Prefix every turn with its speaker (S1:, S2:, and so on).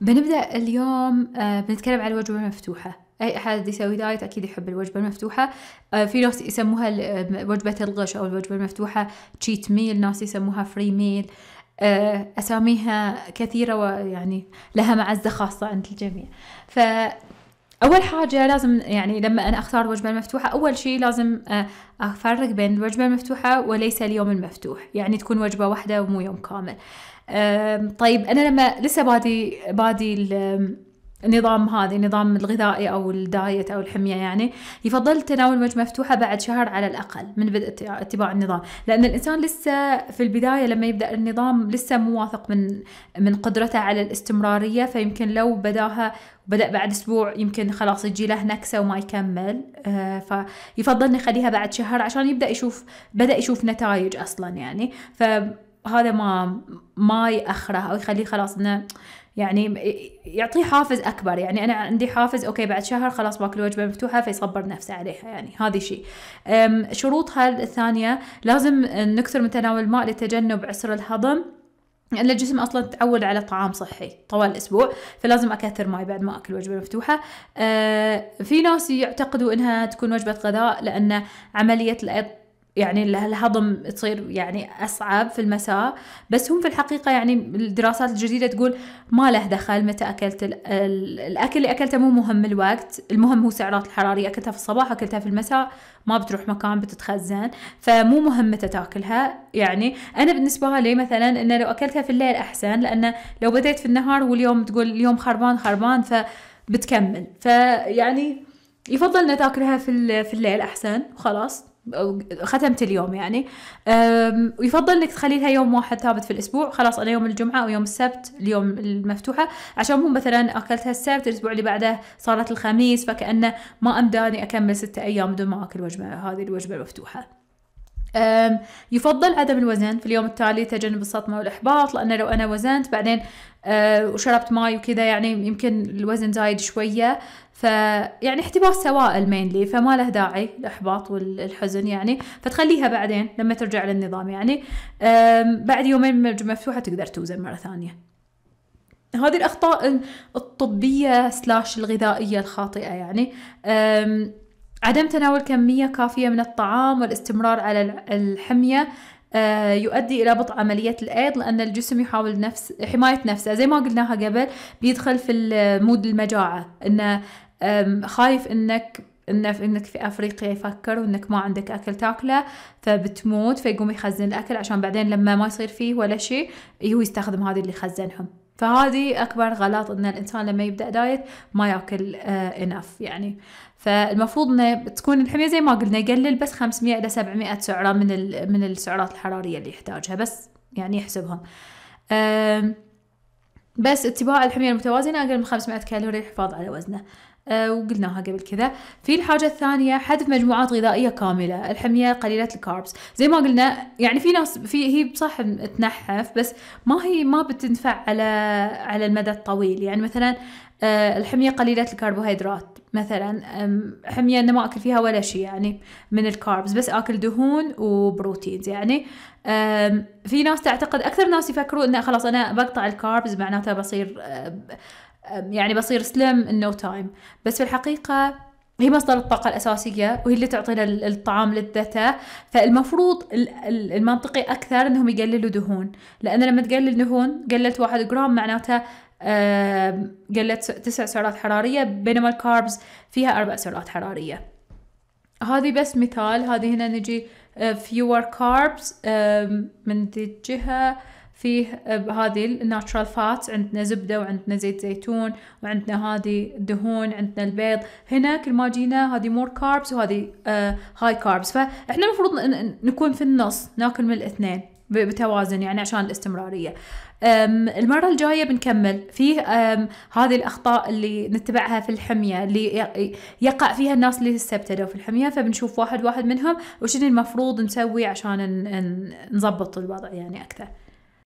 S1: بنبدأ اليوم أه، بنتكلم عن الوجبة المفتوحة أي أحد يسوي دايت أكيد يحب الوجبة المفتوحة أه، في ناس يسموها وجبة الغش أو الوجبة المفتوحة تشيت ميل ناس يسموها فري ميل أه، أساميها كثيرة ويعني لها معزة خاصة عند الجميع ف اول حاجه لازم يعني لما انا اختار الوجبه المفتوحه اول شيء لازم آه، افرق بين الوجبه المفتوحه وليس اليوم المفتوح يعني تكون وجبه واحده ومو يوم كامل طيب انا لما لسه بادي بادي النظام هذا النظام الغذائي او الدايت او الحميه يعني يفضل تناول وجبه مفتوحه بعد شهر على الاقل من بدء اتباع النظام لان الانسان لسه في البدايه لما يبدا النظام لسه مو واثق من من قدرته على الاستمراريه فيمكن لو بداها بدا بعد اسبوع يمكن خلاص يجي له نكسه وما يكمل آه، فيفضل نخليها بعد شهر عشان يبدا يشوف بدا يشوف نتائج اصلا يعني ف هذا ما ما يأخره أو يخليه خلاص إنه يعني يعطيه حافز اكبر يعني انا عندي حافز اوكي بعد شهر خلاص باكل وجبه مفتوحه فيصبر نفسه عليها يعني هذا شيء شروطها الثانيه لازم نكثر من تناول الماء لتجنب عسر الهضم لأن الجسم أصلا تعود على طعام صحي طوال الأسبوع فلازم أكثر ماي بعد ما أكل وجبة مفتوحة آه في ناس يعتقدوا أنها تكون وجبة غذاء لأن عملية الأيض يعني الهضم تصير يعني أصعب في المساء بس هم في الحقيقة يعني الدراسات الجديدة تقول ما له دخل متى أكلت الأكل اللي أكلته مو مهم الوقت المهم هو سعرات الحرارية أكلتها في الصباح أكلتها في المساء ما بتروح مكان بتتخزن فمو مهم متى تاكلها يعني أنا بالنسبة لي مثلا إنه لو أكلتها في الليل أحسن لأنه لو بديت في النهار واليوم تقول اليوم خربان خربان فبتكمل فيعني يفضل إنه تاكلها في الليل أحسن وخلاص ختمت اليوم يعني ويفضل انك تخليها يوم واحد ثابت في الاسبوع خلاص انا يوم الجمعه او يوم السبت اليوم المفتوحه عشان مو مثلا اكلتها السبت الاسبوع اللي بعده صارت الخميس فكانه ما امداني اكمل ستة ايام بدون ما اكل وجبه هذه الوجبه المفتوحه يفضل عدم الوزن في اليوم التالي تجنب الصدمة والإحباط لأنه لو أنا وزنت بعدين أه، وشربت ماي وكذا يعني يمكن الوزن زايد شوية فيعني احتباس سوائل مينلي فما له داعي الإحباط والحزن يعني فتخليها بعدين لما ترجع للنظام يعني بعد يومين من مفتوحة تقدر توزن مرة ثانية هذه الأخطاء الطبية سلاش الغذائية الخاطئة يعني عدم تناول كمية كافية من الطعام والاستمرار على الحمية آه، يؤدي إلى بطء عملية الأيض لأن الجسم يحاول نفس حماية نفسه زي ما قلناها قبل بيدخل في المود المجاعة إنه خايف إنك انك في افريقيا يفكر وانك ما عندك اكل تاكله فبتموت فيقوم يخزن الاكل عشان بعدين لما ما يصير فيه ولا شيء هو يستخدم هذه اللي خزنهم فهذه اكبر غلط ان الانسان لما يبدا دايت ما ياكل إناف آه، يعني فالمفروض انه تكون الحميه زي ما قلنا يقلل بس 500 الى 700 سعره من من السعرات الحراريه اللي يحتاجها بس يعني يحسبهم بس اتباع الحميه المتوازنه اقل من 500 كالوري يحفظ على وزنه آه، وقلناها قبل كذا في الحاجة الثانية حذف مجموعات غذائية كاملة الحمية قليلة الكاربس زي ما قلنا يعني في ناس في هي صح تنحف بس ما هي ما بتنفع على على المدى الطويل يعني مثلا آه، الحمية قليلة الكربوهيدرات مثلا حمية أنا ما أكل فيها ولا شيء يعني من الكاربز بس أكل دهون وبروتينز يعني في ناس تعتقد أكثر ناس يفكروا أنه خلاص أنا بقطع الكاربز معناته بصير آه، يعني بصير سلم ان نو تايم بس في الحقيقه هي مصدر الطاقة الأساسية وهي اللي تعطينا الطعام لذته فالمفروض المنطقي أكثر أنهم يقللوا دهون لأن لما تقلل دهون قللت واحد جرام معناته قللت تسع سعرات حرارية بينما الكاربز فيها أربع سعرات حرارية هذه بس مثال هذه هنا نجي فيور أه، كاربز من ذي الجهة فيه آه، هذه الناتشرال فات عندنا زبده وعندنا زيت زيتون وعندنا هذه الدهون عندنا البيض هنا كل ما جينا هذه مور كاربس وهذه هاي آه، كاربس فاحنا المفروض نكون في النص ناكل من الاثنين بتوازن يعني عشان الاستمرارية المرة الجاية بنكمل في هذه الأخطاء اللي نتبعها في الحمية اللي يقع فيها الناس اللي هسه ابتدوا في الحمية فبنشوف واحد واحد منهم وشنو المفروض نسوي عشان نظبط الوضع يعني أكثر